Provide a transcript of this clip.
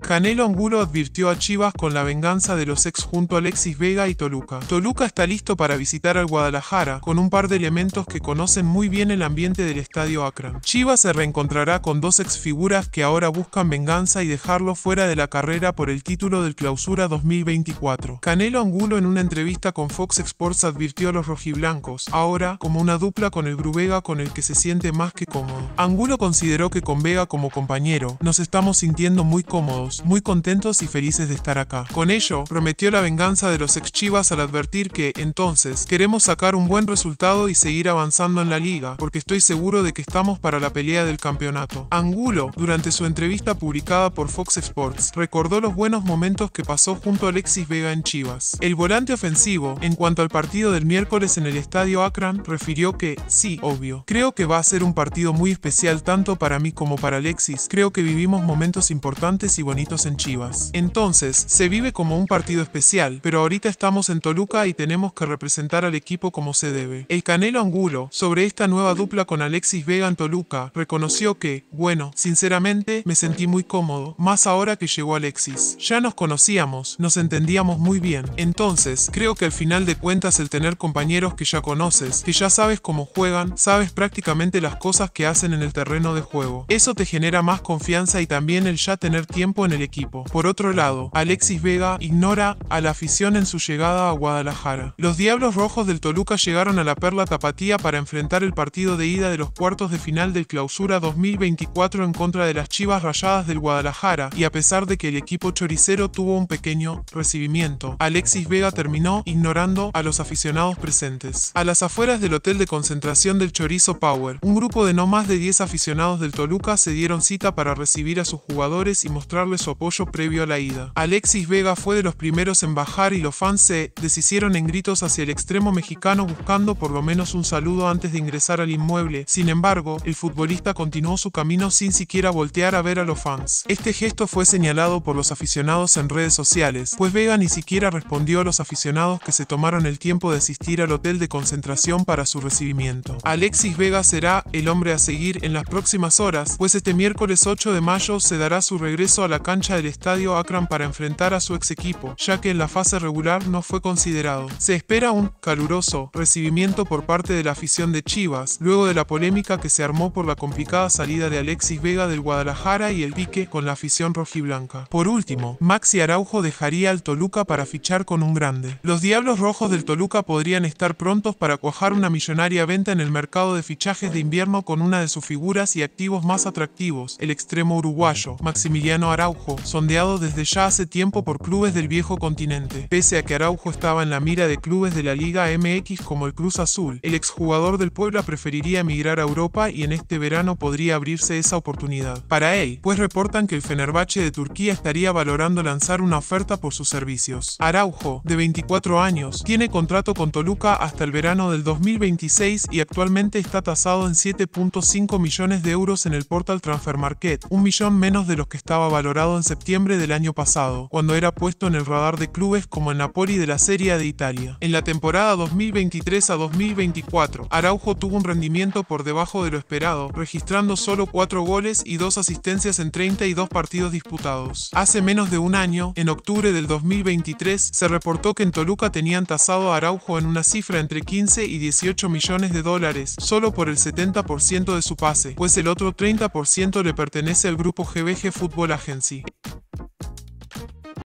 Canelo Angulo advirtió a Chivas con la venganza de los ex junto a Alexis Vega y Toluca. Toluca está listo para visitar al Guadalajara con un par de elementos que conocen muy bien el ambiente del estadio Akron. Chivas se reencontrará con dos ex figuras que ahora buscan venganza y dejarlo fuera de la carrera por el título del Clausura 2024. Canelo Angulo en una entrevista con Fox Sports advirtió a los rojiblancos, ahora como una dupla con el Vega con el que se siente más que cómodo. Angulo consideró que con Vega como compañero, nos estamos sintiendo muy cómodos muy contentos y felices de estar acá. Con ello, prometió la venganza de los ex Chivas al advertir que, entonces, queremos sacar un buen resultado y seguir avanzando en la liga, porque estoy seguro de que estamos para la pelea del campeonato. Angulo, durante su entrevista publicada por Fox Sports, recordó los buenos momentos que pasó junto a Alexis Vega en Chivas. El volante ofensivo, en cuanto al partido del miércoles en el estadio Akron, refirió que, sí, obvio, creo que va a ser un partido muy especial tanto para mí como para Alexis, creo que vivimos momentos importantes y buenos en Chivas. Entonces, se vive como un partido especial, pero ahorita estamos en Toluca y tenemos que representar al equipo como se debe. El Canelo Angulo, sobre esta nueva dupla con Alexis Vega en Toluca, reconoció que, bueno, sinceramente, me sentí muy cómodo, más ahora que llegó Alexis. Ya nos conocíamos, nos entendíamos muy bien. Entonces, creo que al final de cuentas el tener compañeros que ya conoces, que ya sabes cómo juegan, sabes prácticamente las cosas que hacen en el terreno de juego. Eso te genera más confianza y también el ya tener tiempo en el equipo. Por otro lado, Alexis Vega ignora a la afición en su llegada a Guadalajara. Los Diablos Rojos del Toluca llegaron a la Perla Tapatía para enfrentar el partido de ida de los cuartos de final del Clausura 2024 en contra de las Chivas Rayadas del Guadalajara y a pesar de que el equipo choricero tuvo un pequeño recibimiento, Alexis Vega terminó ignorando a los aficionados presentes. A las afueras del hotel de concentración del Chorizo Power, un grupo de no más de 10 aficionados del Toluca se dieron cita para recibir a sus jugadores y mostrarles su apoyo previo a la ida. Alexis Vega fue de los primeros en bajar y los fans se deshicieron en gritos hacia el extremo mexicano buscando por lo menos un saludo antes de ingresar al inmueble. Sin embargo, el futbolista continuó su camino sin siquiera voltear a ver a los fans. Este gesto fue señalado por los aficionados en redes sociales, pues Vega ni siquiera respondió a los aficionados que se tomaron el tiempo de asistir al hotel de concentración para su recibimiento. Alexis Vega será el hombre a seguir en las próximas horas, pues este miércoles 8 de mayo se dará su regreso a la cancha del estadio Akron para enfrentar a su ex equipo, ya que en la fase regular no fue considerado. Se espera un caluroso recibimiento por parte de la afición de Chivas, luego de la polémica que se armó por la complicada salida de Alexis Vega del Guadalajara y el pique con la afición rojiblanca. Por último, Maxi Araujo dejaría al Toluca para fichar con un grande. Los Diablos Rojos del Toluca podrían estar prontos para cuajar una millonaria venta en el mercado de fichajes de invierno con una de sus figuras y activos más atractivos, el extremo uruguayo, Maximiliano Araujo Araujo, sondeado desde ya hace tiempo por clubes del viejo continente. Pese a que Araujo estaba en la mira de clubes de la Liga MX como el Cruz Azul, el exjugador del Puebla preferiría emigrar a Europa y en este verano podría abrirse esa oportunidad. Para él, pues reportan que el Fenerbahce de Turquía estaría valorando lanzar una oferta por sus servicios. Araujo, de 24 años, tiene contrato con Toluca hasta el verano del 2026 y actualmente está tasado en 7.5 millones de euros en el portal Transfer Market, un millón menos de los que estaba valorando en septiembre del año pasado, cuando era puesto en el radar de clubes como el Napoli de la Serie A de Italia. En la temporada 2023 a 2024, Araujo tuvo un rendimiento por debajo de lo esperado, registrando solo 4 goles y 2 asistencias en 32 partidos disputados. Hace menos de un año, en octubre del 2023, se reportó que en Toluca tenían tasado a Araujo en una cifra entre 15 y 18 millones de dólares, solo por el 70% de su pase, pues el otro 30% le pertenece al grupo GBG Fútbol Agencia. Nancy.